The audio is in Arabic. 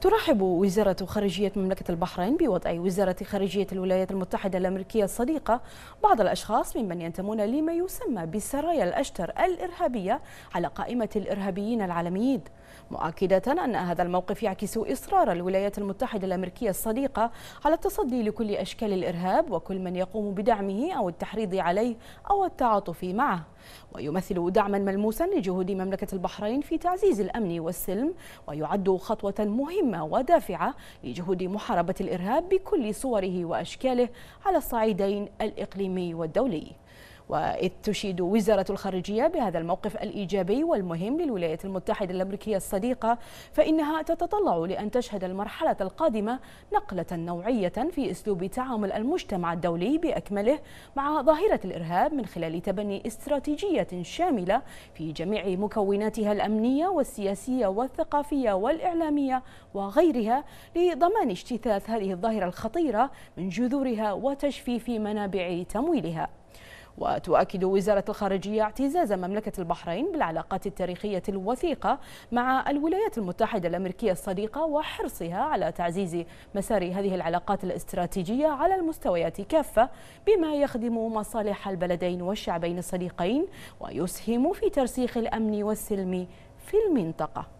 ترحب وزارة خارجية مملكة البحرين بوضع وزارة خارجية الولايات المتحدة الأمريكية الصديقة بعض الأشخاص ممن ينتمون لما يسمى بسرايا الأشتر الإرهابية على قائمة الإرهابيين العالميين مؤكدة أن هذا الموقف يعكس إصرار الولايات المتحدة الأمريكية الصديقة على التصدي لكل أشكال الإرهاب وكل من يقوم بدعمه أو التحريض عليه أو التعاطف معه ويمثل دعما ملموسا لجهود مملكة البحرين في تعزيز الأمن والسلم ويعد خطوة مهمة مهمة ودافعة لجهود محاربة الإرهاب بكل صوره وأشكاله على الصعيدين الإقليمي والدولي وإذ تشيد وزارة الخارجية بهذا الموقف الإيجابي والمهم للولايات المتحدة الأمريكية الصديقة فإنها تتطلع لأن تشهد المرحلة القادمة نقلة نوعية في أسلوب تعامل المجتمع الدولي بأكمله مع ظاهرة الإرهاب من خلال تبني استراتيجية شاملة في جميع مكوناتها الأمنية والسياسية والثقافية والإعلامية وغيرها لضمان اجتثاث هذه الظاهرة الخطيرة من جذورها وتجفيف منابع تمويلها وتؤكد وزارة الخارجية اعتزاز مملكة البحرين بالعلاقات التاريخية الوثيقة مع الولايات المتحدة الأمريكية الصديقة وحرصها على تعزيز مسار هذه العلاقات الاستراتيجية على المستويات كافة بما يخدم مصالح البلدين والشعبين الصديقين ويسهم في ترسيخ الأمن والسلم في المنطقة